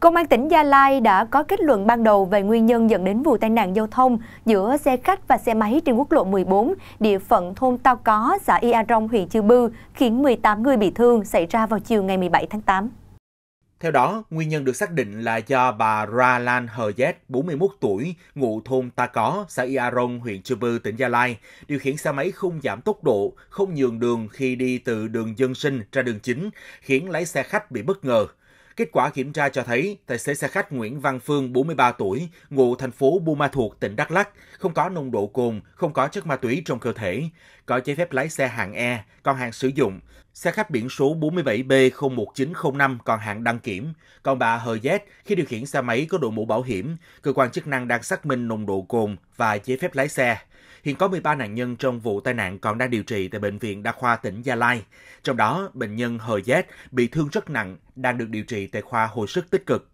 Công an tỉnh Gia Lai đã có kết luận ban đầu về nguyên nhân dẫn đến vụ tai nạn giao thông giữa xe khách và xe máy trên quốc lộ 14, địa phận thôn Tao Có, xã Ia Rong, huyện Chư Bư, khiến 18 người bị thương xảy ra vào chiều ngày 17 tháng 8. Theo đó, nguyên nhân được xác định là do bà Ra Lan Hờ Giác, 41 tuổi, ngụ thôn Ta Có, xã Ia Rong, huyện Chư Bư, tỉnh Gia Lai, điều khiển xe máy không giảm tốc độ, không nhường đường khi đi từ đường dân sinh ra đường chính, khiến lái xe khách bị bất ngờ. Kết quả kiểm tra cho thấy tài xế xe khách Nguyễn Văn Phương, 43 tuổi, ngụ thành phố Buôn Ma Thuột, tỉnh Đắk Lắk, không có nồng độ cồn, không có chất ma túy trong cơ thể, có giấy phép lái xe hạng E, còn hạng sử dụng. Xe khách biển số 47B01905 còn hạng đăng kiểm. Còn bà Hờ Z khi điều khiển xe máy có đội mũ bảo hiểm, cơ quan chức năng đang xác minh nồng độ cồn và giấy phép lái xe. Hiện có 13 nạn nhân trong vụ tai nạn còn đang điều trị tại Bệnh viện Đa khoa tỉnh Gia Lai. Trong đó, bệnh nhân Hờ Giác bị thương rất nặng, đang được điều trị tại khoa hồi sức tích cực.